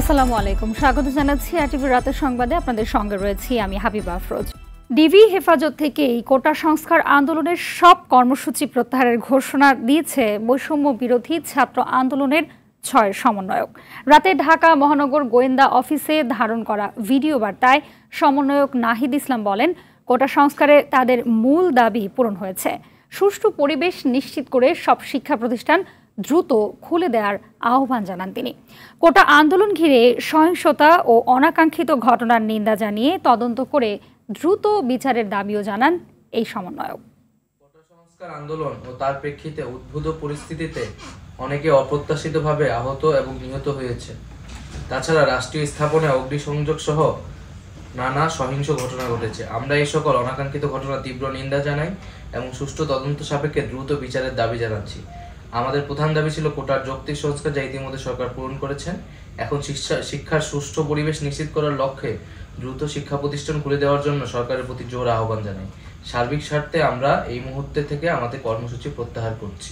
আসসালামু আলাইকুম স্বাগত জানাচ্ছি আটিভি রাতের সংবাদে আপনাদের সঙ্গে রয়েছি আমি হাবিবা আফরোজ ডিবি হেফাজত থেকেই কোটা সংস্কার আন্দোলনের সব কর্মসূচি প্রত্যাহারের ঘোষণা দিয়েছে বৈষম্য বিরোধী ছাত্র আন্দোলনের ছয় সমন্বয়ক রাতে ঢাকা মহানগর গোয়েন্দা অফিসে ধারণ করা ভিডিও বার্তায় সমন্বয়ক নাহিদ ইসলাম বলেন কোটা সংস্কারে তাদের মূল দাবি পূরণ হয়েছে সুষ্ঠু পরিবেশ নিশ্চিত করে সব শিক্ষা প্রতিষ্ঠান দ্রুত খুলে দেওয়ার আহ্বান জানান তিনি কোটা আন্দোলন ঘিরে সহিংসতা ও অনাকাঙ্ক্ষিত ঘটনার নিন্দা জানিয়ে তদন্ত করে দ্রুত বিচারের দাবিও জানান এই সমন্বয়ক আন্দোলন ও তার প্রেক্ষিতে উদ্ভূত পরিস্থিতিতে অনেকে অপ্রত্যাশিতভাবে আহত এবং নিহত হয়েছে তাছাড়া রাষ্ট্রীয় স্থাপনে অগ্নিসংযোগ সহ নানা সহিংস ঘটনা ঘটেছে আমরা এই সকল অনাকাঙ্ক্ষিত ঘটনা তীব্র নিন্দা জানাই এবং সুষ্ঠু তদন্ত সাপেক্ষে দ্রুত বিচারের দাবি জানাচ্ছি আমাদের প্রধান দাবি ছিল কোটার যৌক্তিক সংস্কার যা ইতিমধ্যে সরকার পূরণ করেছেন এখন শিক্ষা শিক্ষার সুষ্ঠু পরিবেশ নিশ্চিত করার লক্ষ্যে দ্রুত শিক্ষা প্রতিষ্ঠান খুলে দেওয়ার জন্য সরকারের প্রতি জোর আহ্বান জানাই সার্বিক স্বার্থে আমরা এই মুহূর্তে থেকে আমাদের কর্মসূচি প্রত্যাহার করছি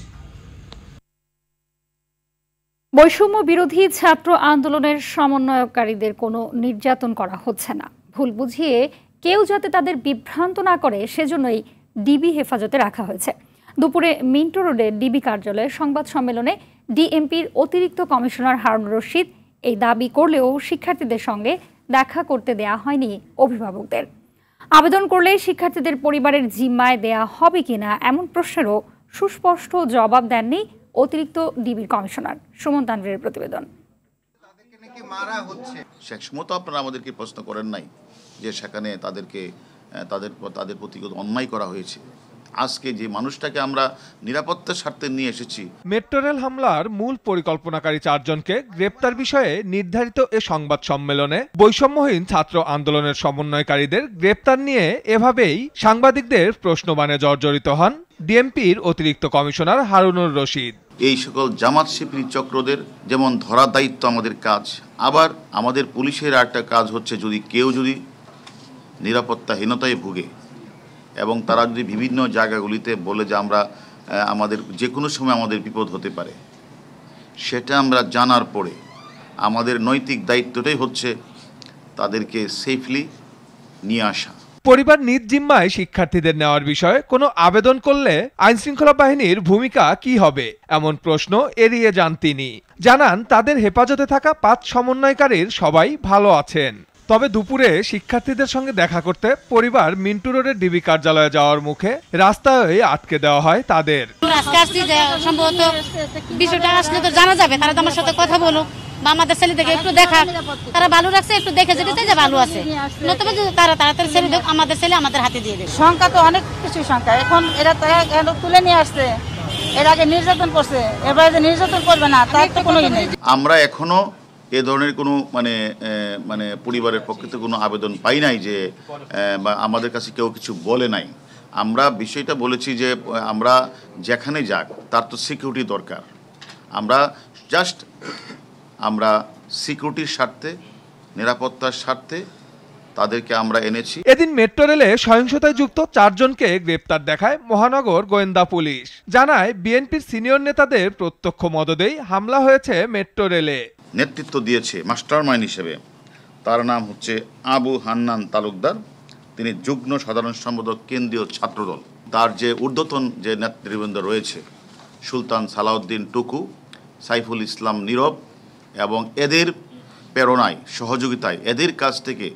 বৈষম্য বিরোধী ছাত্র আন্দোলনের সমন্বয়কারীদের কোনো নির্যাতন করা হচ্ছে না ভুল বুঝিয়ে কেউ যাতে তাদের বিভ্রান্ত না করে সেজন্যই ডিবি হেফাজতে রাখা হয়েছে দুপুরে মিন্টো রোডে ডিবি কার্যালয়ে সংবাদ সম্মেলনে ডিএমপির অতিরিক্ত কমিশনার হারুন রশিদ এই দাবি করলেও শিক্ষার্থীদের সঙ্গে দেখা করতে দেয়া হয়নি অভিভাবকদের আবেদন করলে শিক্ষার্থীদের পরিবারের জিম্মায় দেয়া হবে কিনা এমন প্রশ্নেরও সুস্পষ্ট জবাব দেননি অতিরিক্ত ডিবির কমিশনার সুমন তানভীরের প্রতিবেদন শেখ সুমত আপনারা আমাদেরকে প্রশ্ন করেন নাই যে সেখানে তাদেরকে তাদের তাদের প্রতি অন্যায় করা হয়েছে আজকে যে মানুষটাকে আমরা নিরাপত্তার স্বার্থে নিয়ে এসেছি মেট্রো রেল হামলার মূল পরিকল্পনাকারী চারজনকে গ্রেপ্তার বিষয়ে নির্ধারিত এ সংবাদ সম্মেলনে বৈষম্যহীন ছাত্র আন্দোলনের সমন্বয়কারীদের গ্রেপ্তার নিয়ে এভাবেই সাংবাদিকদের প্রশ্নবাণে জর্জরিত হন ডিএমপির অতিরিক্ত কমিশনার হারুনুর রশিদ এই সকল জামাত শিবির চক্রদের যেমন ধরা দায়িত্ব আমাদের কাজ আবার আমাদের পুলিশের একটা কাজ হচ্ছে যদি কেউ যদি নিরাপত্তাহীনতায় ভুগে এবং তারা যদি বিভিন্ন জায়গাগুলিতে বলে যে আমরা আমাদের যে কোনো সময় আমাদের বিপদ হতে পারে সেটা আমরা জানার পরে আমাদের নৈতিক দায়িত্বটাই হচ্ছে তাদেরকে সেফলি নিয়ে আসা পরিবার নিজ জিম্মায় শিক্ষার্থীদের নেওয়ার বিষয়ে কোনো আবেদন করলে আইন শৃঙ্খলা বাহিনীর ভূমিকা কি হবে এমন প্রশ্ন এড়িয়ে যান তিনি জানান তাদের হেফাজতে থাকা পাঁচ সমন্বয়কারীর সবাই ভালো আছেন তবে দুপুরে শিক্ষার্থীদের সঙ্গে দেখা করতে পরিবার মিন্টু রোডের ডিবি কার্যালয়ে যাওয়ার মুখে রাস্তায় আটকে দেওয়া হয় তাদের ভালো রাখছে একটু দেখে যে ভালো আছে তারা তাড়াতাড়ি ছেলে আমাদের ছেলে আমাদের হাতে দিয়ে দেবে সংখ্যা তো অনেক সংখ্যা এখন এরা তুলে নিয়ে আসছে আগে নির্যাতন করছে যে নির্যাতন করবে না আমরা এখনো এ ধরনের কোনো মানে মানে পরিবারের পক্ষ থেকে কোনো আবেদন পাই নাই যে বা আমাদের কাছে কেউ কিছু বলে নাই আমরা বিষয়টা বলেছি যে আমরা যেখানে যাক তার তো সিকিউরিটি দরকার আমরা জাস্ট আমরা সিকিউরিটির স্বার্থে নিরাপত্তার স্বার্থে তাদেরকে আমরা এনেছি এদিন মেট্রো রেলে সহিংসতায় যুক্ত চারজনকে গ্রেপ্তার দেখায় মহানগর গোয়েন্দা পুলিশ জানায় বিএনপির সিনিয়র নেতাদের প্রত্যক্ষ মদদেই হামলা হয়েছে মেট্রো রেলে নেতৃত্ব দিয়েছে মাস্টারমাইন্ড হিসেবে তার নাম হচ্ছে আবু হান্নান তালুকদার তিনি যুগ্ম সাধারণ সম্পাদক কেন্দ্রীয় ছাত্রদল তার যে ঊর্ধ্বতন যে নেতৃবৃন্দ রয়েছে সুলতান সালাউদ্দিন টুকু সাইফুল ইসলাম নীরব এবং এদের প্রেরণায় সহযোগিতায় এদের কাছ থেকে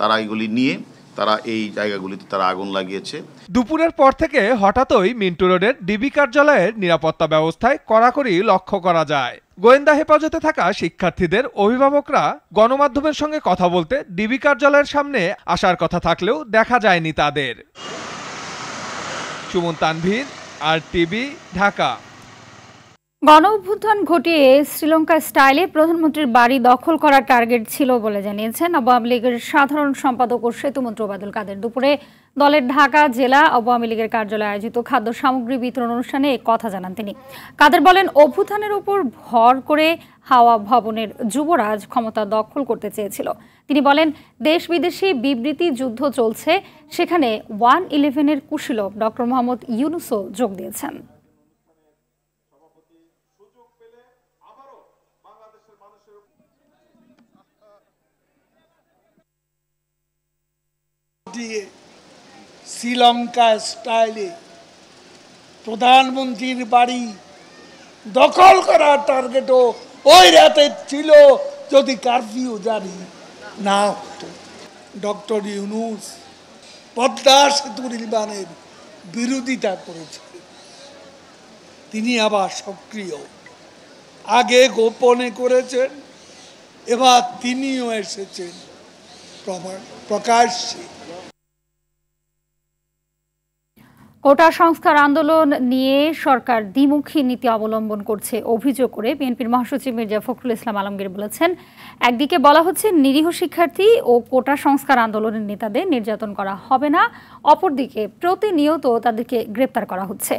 তারা এগুলি নিয়ে তারা এই জায়গাগুলিতে তারা আগুন লাগিয়েছে দুপুরের পর থেকে হঠাৎই মিন্টু রোডের ডিবি কার্যালয়ের নিরাপত্তা ব্যবস্থায় কড়াকড়ি লক্ষ্য করা যায় গোয়েন্দা হেফাজতে থাকা শিক্ষার্থীদের অভিভাবকরা গণমাধ্যমের সঙ্গে কথা বলতে ডিবি কার্যালয়ের সামনে আসার কথা থাকলেও দেখা যায়নি তাদের সুমন তানভীর আর টিভি ঢাকা গণ অভ্যুত্থান ঘটিয়ে শ্রীলঙ্কা স্টাইলে প্রধানমন্ত্রীর বাড়ি দখল করার টার্গেট ছিল বলে জানিয়েছেন আওয়ামী লীগের সাধারণ সম্পাদক ও সেতুমন্ত্রী ওবায়দুল কাদের দুপুরে দলের ঢাকা জেলা আওয়ামী লীগের কার্যালয়ে আয়োজিত খাদ্য সামগ্রী বিতরণ অনুষ্ঠানে কথা জানান তিনি কাদের বলেন অভ্যুত্থানের উপর ভর করে হাওয়া ভবনের যুবরাজ ক্ষমতা দখল করতে চেয়েছিল তিনি বলেন দেশ বিদেশে বিবৃতি যুদ্ধ চলছে সেখানে ওয়ান ইলেভেনের কুশীলক ডক্টর মোহাম্মদ ইউনুসও যোগ দিয়েছেন দিয়ে শ্রীলঙ্কা স্টাইলে প্রধানমন্ত্রীর বাড়ি দখল করার টার্গেটও ওই রাতে ছিল যদি কারফিউ জারি না হতো ডক্টর ইউনুস পদ্মা সেতু নির্মাণের বিরোধিতা করেছে তিনি আবার সক্রিয় আগে গোপনে করেছেন এবার তিনিও এসেছেন প্রকাশ্যে কোটা সংস্কার আন্দোলন নিয়ে সরকার দ্বিমুখী নীতি অবলম্বন করছে অভিযোগ করে বিএনপির মহাসচিব মির্জা ফখরুল ইসলাম আলমগীর বলেছেন একদিকে বলা হচ্ছে নিরীহ শিক্ষার্থী ও কোটা সংস্কার আন্দোলনের নেতাদের নির্যাতন করা হবে না অপরদিকে প্রতিনিয়ত তাদেরকে গ্রেপ্তার করা হচ্ছে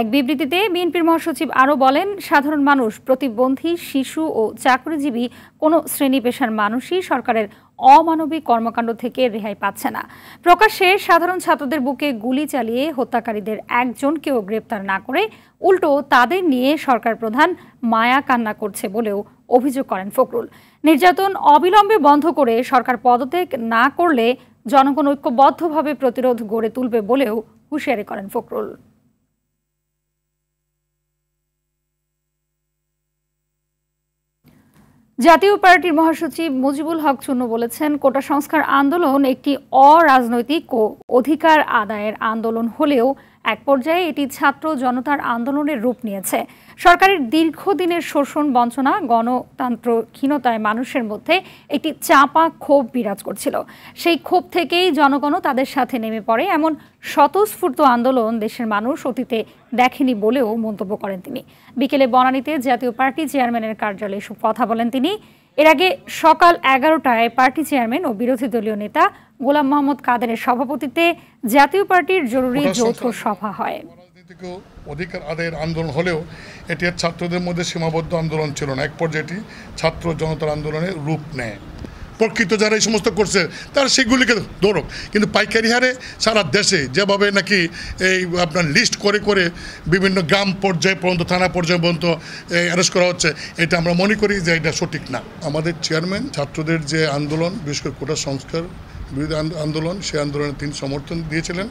এক বিবৃতিতে বিএনপির মহাসচিব আরও বলেন সাধারণ মানুষ প্রতিবন্ধী শিশু ও চাকরিজীবী কোনো শ্রেণী পেশার মানুষই সরকারের অমানবিক কর্মকাণ্ড থেকে রেহাই পাচ্ছে না প্রকাশ্যে সাধারণ ছাত্রদের বুকে গুলি চালিয়ে হত্যাকারীদের একজনকেও গ্রেপ্তার না করে উল্টো তাদের নিয়ে সরকার প্রধান মায়া কান্না করছে বলেও অভিযোগ করেন ফখরুল নির্যাতন অবিলম্বে বন্ধ করে সরকার পদত্যাগ না করলে জনগণ ঐক্যবদ্ধভাবে প্রতিরোধ গড়ে তুলবে বলেও হুঁশিয়ারি করেন ফখরুল জাতীয় পার্টির মহাসচিব মুজিবুল হক চুন্নু বলেছেন কোটা সংস্কার আন্দোলন একটি অরাজনৈতিক ও অধিকার আদায়ের আন্দোলন হলেও এক পর্যায়ে এটি ছাত্র জনতার আন্দোলনের রূপ নিয়েছে সরকারের দীর্ঘদিনের শোষণ বঞ্চনা গণতন্ত্রহীনতায় মানুষের মধ্যে একটি চাপা ক্ষোভ বিরাজ করছিল সেই ক্ষোভ থেকেই জনগণও তাদের সাথে নেমে পড়ে এমন স্বতঃস্ফূর্ত আন্দোলন দেশের মানুষ অতীতে দেখেনি বলেও মন্তব্য করেন তিনি বিকেলে বনানীতে জাতীয় পার্টি চেয়ারম্যানের কার্যালয়ে এসব কথা বলেন তিনি এর আগে সকাল এগারোটায় পার্টি চেয়ারম্যান ও বিরোধী দলীয় নেতা গোলাম মোহাম্মদ কাদেরের সভাপতিত্বে জাতীয় পার্টির জরুরি যৌথ সভা হয় অধিকার আদায়ের আন্দোলন হলেও এটি ছাত্রদের মধ্যে সীমাবদ্ধ আন্দোলন ছিল না এক পর্যায়েটি ছাত্র জনতার আন্দোলনে রূপ নেয় প্রকৃত যারা এই সমস্ত করছে তারা সেগুলিকে দৌড়ক কিন্তু পাইকারি হারে সারা দেশে যেভাবে নাকি এই আপনার লিস্ট করে করে বিভিন্ন গ্রাম পর্যায়ে পর্যন্ত থানা পর্যায়ে পর্যন্ত অ্যারেস্ট করা হচ্ছে এটা আমরা মনে করি যে এটা সঠিক না আমাদের চেয়ারম্যান ছাত্রদের যে আন্দোলন বিশেষ করে কোটা সংস্কার বিরোধী আন্দোলন সেই আন্দোলনে তিনি সমর্থন দিয়েছিলেন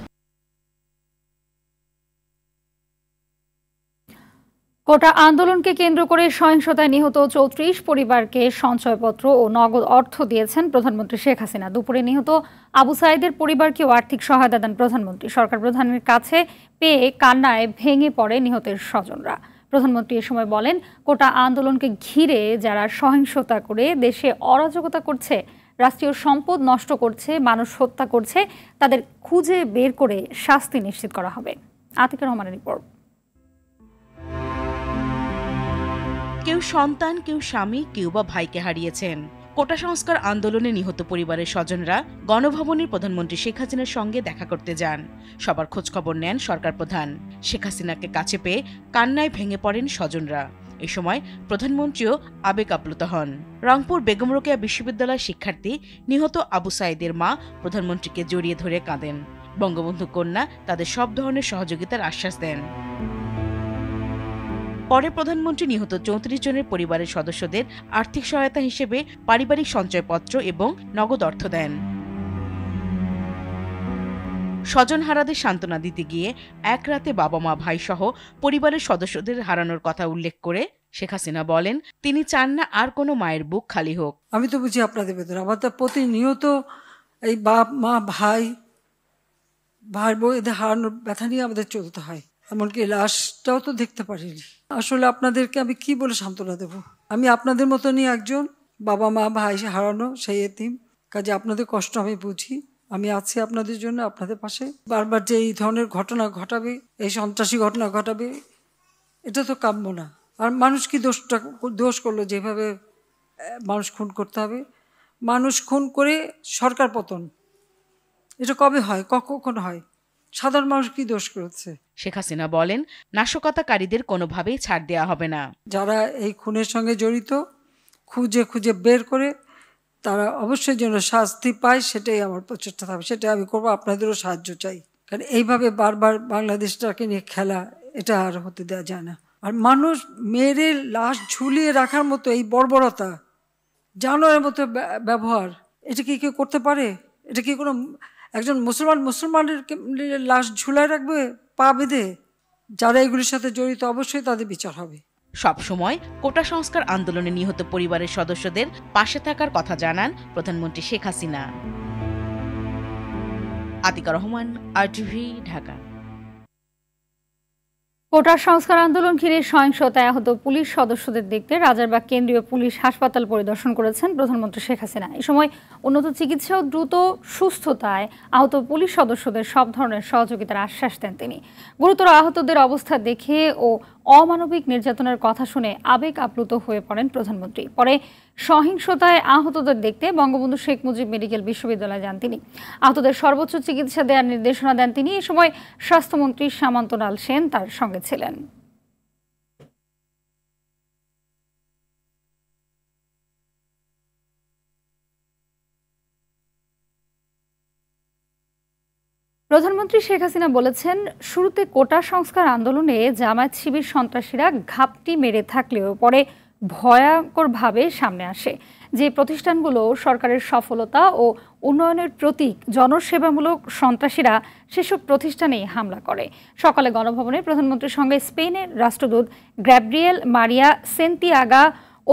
কোটা আন্দোলনকে কেন্দ্র করে সহিংসতায় নিহত চৌত্রিশ পরিবারকে সঞ্চয়পত্র ও নগদ অর্থ দিয়েছেন প্রধানমন্ত্রী শেখ হাসিনা দুপুরে নিহত আবু সাইদের পরিবারকেও আর্থিক সহায়তা দেন প্রধানমন্ত্রী সরকার প্রধানের কাছে পেয়ে কান্নায় ভেঙে পড়ে নিহতের স্বজনরা প্রধানমন্ত্রী এ সময় বলেন কোটা আন্দোলনকে ঘিরে যারা সহিংসতা করে দেশে অরাজকতা করছে রাষ্ট্রীয় সম্পদ নষ্ট করছে মানুষ হত্যা করছে তাদের খুঁজে বের করে শাস্তি নিশ্চিত করা হবে আতিকুর রহমানের রিপোর্ট কেউ সন্তান কেউ স্বামী কেউ বা ভাইকে হারিয়েছেন কোটা সংস্কার আন্দোলনে নিহত পরিবারের স্বজনরা গণভবনের প্রধানমন্ত্রী শেখ হাসিনার সঙ্গে দেখা করতে যান সবার খোঁজখবর নেন সরকার প্রধান শেখ হাসিনাকে কাছে পেয়ে কান্নায় ভেঙে পড়েন স্বজনরা এ সময় প্রধানমন্ত্রীও আবেগ আপ্লুত হন রংপুর বেগম রোকেয়া বিশ্ববিদ্যালয়ের শিক্ষার্থী নিহত আবু সাইদের মা প্রধানমন্ত্রীকে জড়িয়ে ধরে কাঁদেন বঙ্গবন্ধু কন্যা তাদের সব ধরনের সহযোগিতার আশ্বাস দেন পরে প্রধানমন্ত্রী নিহত চৌত্রিশ জনের পরিবারের সদস্যদের আর্থিক সহায়তা হিসেবে পারিবারিক সঞ্চয়পত্র এবং নগদ অর্থ দেন স্বজন হারাদের সান্ত্বনা দিতে গিয়ে এক রাতে বাবা মা ভাই সহ পরিবারের সদস্যদের হারানোর কথা উল্লেখ করে শেখ হাসিনা বলেন তিনি চান না আর কোনো মায়ের বুক খালি হোক আমি তো বুঝি আপনাদের ভেতরে আমার তো প্রতিনিয়ত এই বাপ মা ভাই ভাই বউ এদের হারানোর ব্যথা নিয়ে আমাদের চলতে হয় এমনকি লাশটাও তো দেখতে পারিনি আসলে আপনাদেরকে আমি কি বলে সান্ত্বনা দেব আমি আপনাদের মতনই একজন বাবা মা ভাই হারানো সেই এতিম কাজে আপনাদের কষ্ট আমি বুঝি আমি আছি আপনাদের জন্য আপনাদের পাশে বারবার যে এই ধরনের ঘটনা ঘটাবে এই সন্ত্রাসী ঘটনা ঘটাবে এটা তো কাম্য না আর মানুষ কি দোষটা দোষ করলো যেভাবে মানুষ খুন করতে হবে মানুষ খুন করে সরকার পতন এটা কবে হয় কখন হয় সাধারণ মানুষ কি দোষ করছে শেখ হাসিনা বলেন নাশকতাকারীদের কোনোভাবেই ছাড় দেওয়া হবে না যারা এই খুনের সঙ্গে জড়িত খুঁজে খুঁজে বের করে তারা অবশ্যই যেন শাস্তি পায় সেটাই আমার প্রচেষ্টা থাকবে সেটাই আমি করবো আপনাদেরও সাহায্য চাই কারণ এইভাবে বারবার বাংলাদেশটাকে নিয়ে খেলা এটা আর হতে দেওয়া যায় না আর মানুষ মেরে লাশ ঝুলিয়ে রাখার মতো এই বর্বরতা জানোয়ারের মতো ব্যবহার এটা কি কেউ করতে পারে এটা কি কোনো একজন মুসলমান মুসলমানের লাশ ঝুলায় রাখবে পা বেঁধে যারা এগুলির সাথে জড়িত অবশ্যই তাদের বিচার হবে সবসময় কোটা সংস্কার আন্দোলনে নিহত পরিবারের সদস্যদের পাশে থাকার কথা জানান প্রধানমন্ত্রী শেখ হাসিনা আতিকা রহমান আরটিভি ঢাকা কোটার সংস্কার আন্দোলন ঘিরে সহিংসতায় আহত পুলিশ সদস্যদের দেখতে রাজারবাগ কেন্দ্রীয় পুলিশ হাসপাতাল পরিদর্শন করেছেন প্রধানমন্ত্রী শেখ হাসিনা এ সময় উন্নত চিকিৎসা ও দ্রুত সুস্থতায় আহত পুলিশ সদস্যদের সব ধরনের সহযোগিতার আশ্বাস দেন তিনি গুরুতর আহতদের অবস্থা দেখে ও অমানবিক নির্যাতনের কথা শুনে আবেগ আপ্লুত হয়ে পড়েন প্রধানমন্ত্রী পরে সহিংসতায় আহতদের দেখতে বঙ্গবন্ধু শেখ মুজিব মেডিকেল বিশ্ববিদ্যালয়ে যান তিনি আহতদের সর্বোচ্চ চিকিৎসা দেওয়ার নির্দেশনা দেন তিনি এ সময় স্বাস্থ্যমন্ত্রী সামান্তলাল সেন তার সঙ্গে ছিলেন প্রধানমন্ত্রী শেখ হাসিনা বলেছেন শুরুতে কোটা সংস্কার আন্দোলনে জামায়াত শিবির সন্ত্রাসীরা ঘাপটি মেরে থাকলেও পরে ভয়ঙ্করভাবে সামনে আসে যে প্রতিষ্ঠানগুলো সরকারের সফলতা ও উন্নয়নের প্রতীক জনসেবামূলক সন্ত্রাসীরা সেসব প্রতিষ্ঠানেই হামলা করে সকালে গণভবনে প্রধানমন্ত্রীর সঙ্গে স্পেনের রাষ্ট্রদূত গ্র্যাব্রিয়েল মারিয়া সেন্তিয়াগা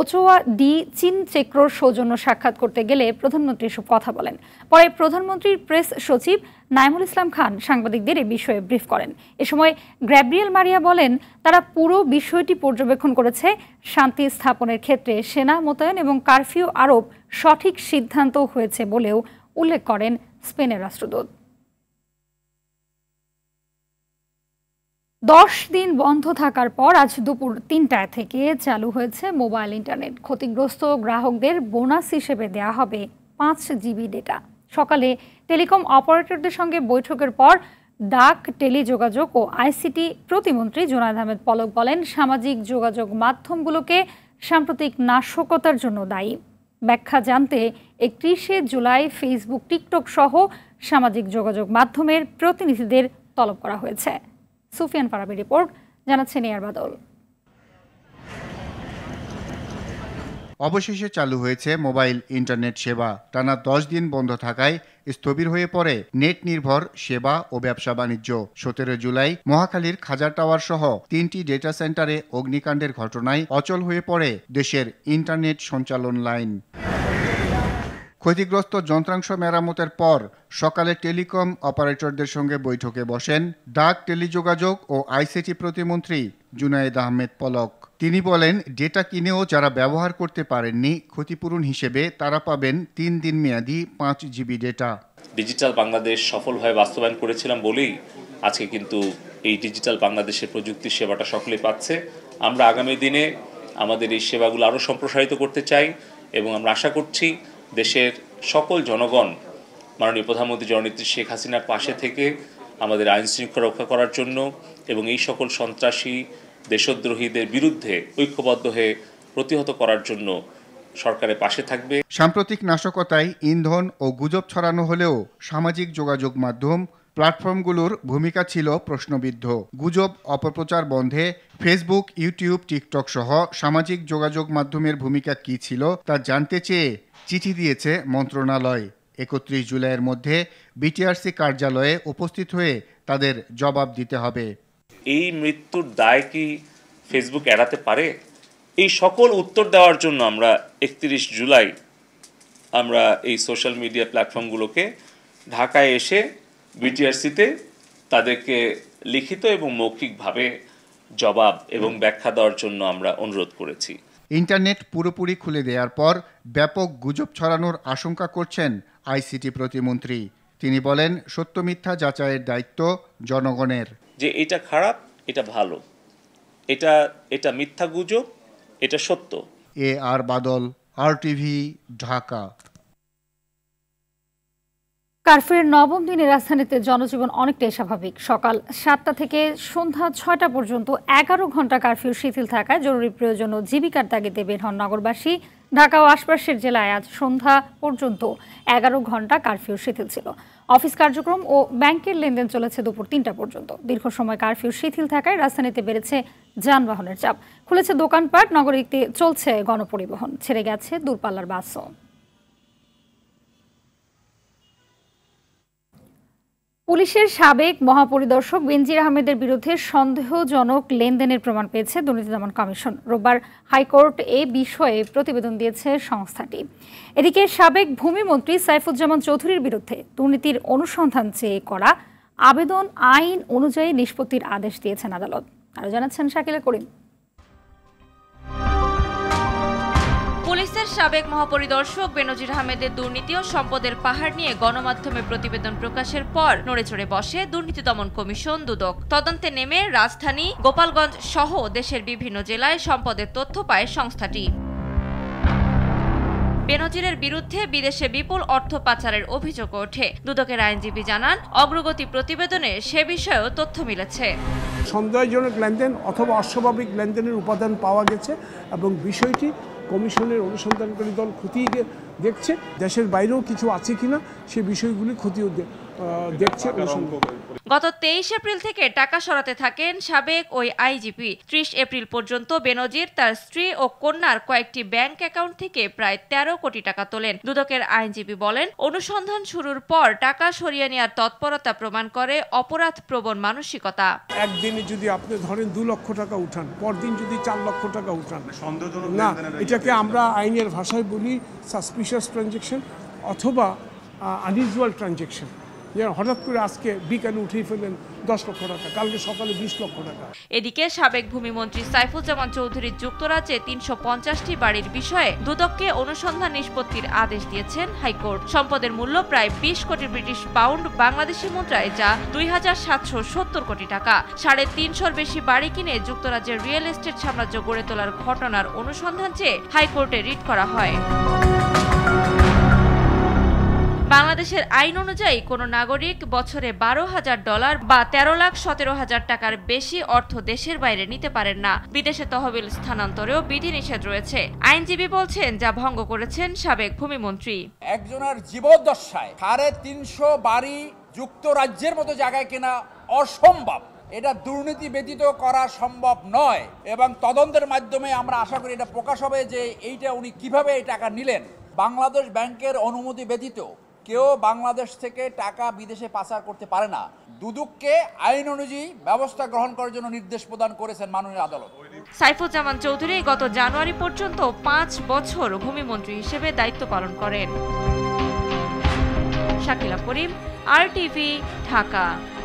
ওচোয়া ডি চীন চেক্রোর সৌজন্য সাক্ষাৎ করতে গেলে প্রধানমন্ত্রী এসব কথা বলেন পরে প্রধানমন্ত্রীর প্রেস সচিব নাইমুল ইসলাম খান সাংবাদিকদের এ বিষয়ে ব্রিফ করেন এ সময় গ্র্যাব্রিয়েল মারিয়া বলেন তারা পুরো বিষয়টি পর্যবেক্ষণ করেছে শান্তি স্থাপনের ক্ষেত্রে সেনা মোতায়েন এবং কারফিউ আরোপ সঠিক সিদ্ধান্ত হয়েছে বলেও উল্লেখ করেন স্পেনের রাষ্ট্রদূত দশ দিন বন্ধ থাকার পর আজ দুপুর তিনটা থেকে চালু হয়েছে মোবাইল ইন্টারনেট ক্ষতিগ্রস্ত গ্রাহকদের বোনাস হিসেবে দেয়া হবে পাঁচ জিবি ডেটা সকালে টেলিকম অপারেটরদের সঙ্গে বৈঠকের পর ডাক টেলিযোগাযোগ ও আইসিটি প্রতিমন্ত্রী জোনাদ আহমেদ পলক বলেন সামাজিক যোগাযোগ মাধ্যমগুলোকে সাম্প্রতিক নাশকতার জন্য দায়ী ব্যাখ্যা জানতে একত্রিশে জুলাই ফেসবুক টিকটক সহ সামাজিক যোগাযোগ মাধ্যমের প্রতিনিধিদের তলব করা হয়েছে সুফিয়ান ফারাবি রিপোর্ট জানাচ্ছে নেয়ার বাদল অবশেষে চালু হয়েছে মোবাইল ইন্টারনেট সেবা টানা দশ দিন বন্ধ থাকায় স্থবির হয়ে পড়ে নেট নির্ভর সেবা ও ব্যবসা বাণিজ্য সতেরো জুলাই মহাখালীর খাজার টাওয়ার সহ তিনটি ডেটা সেন্টারে অগ্নিকাণ্ডের ঘটনায় অচল হয়ে পড়ে দেশের ইন্টারনেট সঞ্চালন লাইন ক্ষতিগ্রস্ত যন্ত্রাংশ মেরামতের পর সকালে টেলিকম অপারেটরদের সঙ্গে বৈঠকে বসেন ডাক টেলিযোগাযোগ ও আইসিটি প্রতিমন্ত্রী জুনায়েদ আহমেদ পলক তিনি বলেন ডেটা কিনেও যারা ব্যবহার করতে পারেননি ক্ষতিপূরণ হিসেবে তারা পাবেন তিন দিন মেয়াদি পাঁচ জিবি ডেটা ডিজিটাল বাংলাদেশ সফলভাবে বাস্তবায়ন করেছিলাম বলেই আজকে কিন্তু এই ডিজিটাল বাংলাদেশের প্রযুক্তি সেবাটা সকলে পাচ্ছে আমরা আগামী দিনে আমাদের এই সেবাগুলো আরও সম্প্রসারিত করতে চাই এবং আমরা আশা করছি দেশের সকল জনগণ মাননীয় প্রধানমন্ত্রী জননেত্রী শেখ হাসিনার পাশে থেকে আমাদের আইন শৃঙ্খলা রক্ষা করার জন্য এবং এই সকল সন্ত্রাসী দেশদ্রোহীদের বিরুদ্ধে ঐক্যবদ্ধ হয়ে প্রতিহত করার জন্য সরকারের পাশে থাকবে সাম্প্রতিক নাশকতায় ইন্ধন ও গুজব ছড়ানো হলেও সামাজিক যোগাযোগ মাধ্যম প্ল্যাটফর্মগুলোর ভূমিকা ছিল প্রশ্নবিদ্ধ গুজব অপপ্রচার বন্ধে ফেসবুক ইউটিউব টিকটক সহ সামাজিক যোগাযোগ মাধ্যমের ভূমিকা কী ছিল তা জানতে চেয়ে চিঠি দিয়েছে মন্ত্রণালয় একত্রিশ জুলাইয়ের মধ্যে বিটিআরসি কার্যালয়ে উপস্থিত হয়ে তাদের জবাব দিতে হবে এই মৃত্যুর দায় কি ফেসবুক এড়াতে পারে এই সকল উত্তর দেওয়ার জন্য আমরা একত্রিশ জুলাই আমরা এই সোশ্যাল মিডিয়া প্ল্যাটফর্মগুলোকে ঢাকায় এসে বিটিআরসিতে তাদেরকে লিখিত এবং মৌখিকভাবে জবাব এবং ব্যাখ্যা দেওয়ার জন্য আমরা অনুরোধ করেছি ইন্টারনেট পুরোপুরি খুলে দেওয়ার পর ব্যাপক গুজব ছড়ানোর আশঙ্কা করছেন আইসিটি প্রতিমন্ত্রী তিনি বলেন সত্য মিথ্যা যাচাইয়ের দায়িত্ব জনগণের যে এটা খারাপ এটা ভালো এটা এটা মিথ্যা গুজব এটা সত্য এ আর বাদল আর টিভি ঢাকা কারফিউর নবম দিনে রাজধানীতে জনজীবন অনেকটাই স্বাভাবিক সকাল সাতটা থেকে সন্ধ্যা ছয়টা পর্যন্ত এগারো ঘন্টা কারফিউ শিথিল থাকায় জরুরি প্রয়োজন ও জীবিকার তাগিদে বের হন নগরবাসী ঢাকা ও আশপাশের জেলায় আজ সন্ধ্যা পর্যন্ত এগারো ঘন্টা কারফিউ শিথিল ছিল অফিস কার্যক্রম ও ব্যাংকের লেনদেন চলেছে দুপুর তিনটা পর্যন্ত দীর্ঘ সময় কারফিউ শিথিল থাকায় রাজধানীতে বেড়েছে যানবাহনের চাপ খুলেছে দোকানপাট নগরীতে চলছে গণপরিবহন ছেড়ে গেছে দূরপাল্লার বাসও পুলিশের সাবেক মহাপরিদর্শক বেনজির আহমেদের বিরুদ্ধে সন্দেহজনক লেনদেনের প্রমাণ পেয়েছে দুর্নীতি দমন কমিশন রোববার হাইকোর্ট এ বিষয়ে প্রতিবেদন দিয়েছে সংস্থাটি এদিকে সাবেক ভূমিমন্ত্রী সাইফুজ্জামান চৌধুরীর বিরুদ্ধে দুর্নীতির অনুসন্ধান চেয়ে করা আবেদন আইন অনুযায়ী নিষ্পত্তির আদেশ দিয়েছেন আদালত আরও জানাচ্ছেন শাকিলা করিম পুলিশের সাবেক মহাপরিদর্শক বেনজির আহমেদের দুর্নীতি ও সম্পদের পাহাড় নিয়ে গণমাধ্যমে প্রতিবেদন প্রকাশের পর নড়েচড়ে বসে দুর্নীতি দমন কমিশন দুদক তদন্তে নেমে রাজধানী গোপালগঞ্জ সহ দেশের বিভিন্ন জেলায় সম্পদের তথ্য পায় সংস্থাটি বেনজিরের বিরুদ্ধে বিদেশে বিপুল অর্থ পাচারের অভিযোগ ওঠে দুদকের আইনজীবী জানান অগ্রগতি প্রতিবেদনে সে বিষয়েও তথ্য মিলেছে সন্দেহজনক লেনদেন অথবা অস্বাভাবিক লেনদেনের উপাদান পাওয়া গেছে এবং বিষয়টি কমিশনের অনুসন্ধানকারী দল খতিয়ে দেখছে দেশের বাইরেও কিছু আছে কিনা সে বিষয়গুলি খতিয়ে দেখছে অনুসন্ধান গত তেইশ এপ্রিল থেকে টাকা সরাতে থাকেন সাবেক ওই আইজিপি ত্রিশ এপ্রিল পর্যন্ত বেনজির তার স্ত্রী ও কন্যার কয়েকটি ব্যাংক অ্যাকাউন্ট থেকে প্রায় তেরো কোটি টাকা তোলেন দুদকের আইনজীবী বলেন অনুসন্ধান শুরুর পর টাকা সরিয়ে নেওয়ার তৎপরতা প্রমাণ করে অপরাধ প্রবণ মানসিকতা একদিনে যদি আপনি ধরেন দু লক্ষ টাকা উঠান পরদিন যদি চার লক্ষ টাকা উঠান মানে না এটাকে আমরা আইনের ভাষায় বলি সাসপিশিয়াস ট্রানজেকশন অথবা আনইউজুয়াল ট্রানজেকশন যে হঠাৎ করে আজকে বিকালে উঠিয়ে ফেলেন দশ লক্ষ টাকা কালকে সকালে বিশ লক্ষ টাকা এদিকে সাবেক ভূমিমন্ত্রী সাইফুজ্জামান চৌধুরী যুক্তরাজ্যে তিনশো পঞ্চাশটি বাড়ির বিষয়ে দুদককে অনুসন্ধান নিষ্পত্তির আদেশ দিয়েছেন হাইকোর্ট সম্পদের মূল্য প্রায় বিশ কোটি ব্রিটিশ পাউন্ড বাংলাদেশি মুদ্রায় যা দুই হাজার সাতশো সত্তর কোটি টাকা সাড়ে তিনশোর বেশি বাড়ি কিনে যুক্তরাজ্যের রিয়েল এস্টেট সাম্রাজ্য গড়ে তোলার ঘটনার অনুসন্ধান চেয়ে হাইকোর্টে রিট করা হয় বাংলাদেশের আইন অনুযায়ী কোনো নাগরিক বছরে বারো হাজার ডলার বা তেরো লাখ সতেরো হাজার টাকার বেশি অর্থ দেশের বাইরে নিতে পারেন না বিদেশে তহবিল স্থানান্তরেও বিধিনিষেধ রয়েছে আইনজীবী বলছেন যা ভঙ্গ করেছেন সাবেক ভূমিমন্ত্রী একজনের জীবদ্দশায় সাড়ে তিনশো বাড়ি যুক্তরাজ্যের মতো জায়গায় কেনা অসম্ভব এটা দুর্নীতি ব্যতীত করা সম্ভব নয় এবং তদন্তের মাধ্যমে আমরা আশা করি এটা প্রকাশ হবে যে এইটা উনি কিভাবে এই টাকা নিলেন বাংলাদেশ ব্যাংকের অনুমতি ব্যতীত কেউ বাংলাদেশ থেকে টাকা বিদেশে পাচার করতে পারে না দুদুককে আইন অনুযায়ী ব্যবস্থা গ্রহণ করার জন্য নির্দেশ প্রদান করেছেন মাননীয় আদালত সাইফুজ্জামান চৌধুরী গত জানুয়ারি পর্যন্ত পাঁচ বছর ভূমিমন্ত্রী হিসেবে দায়িত্ব পালন করেন শাকিলা করিম আর টিভি ঢাকা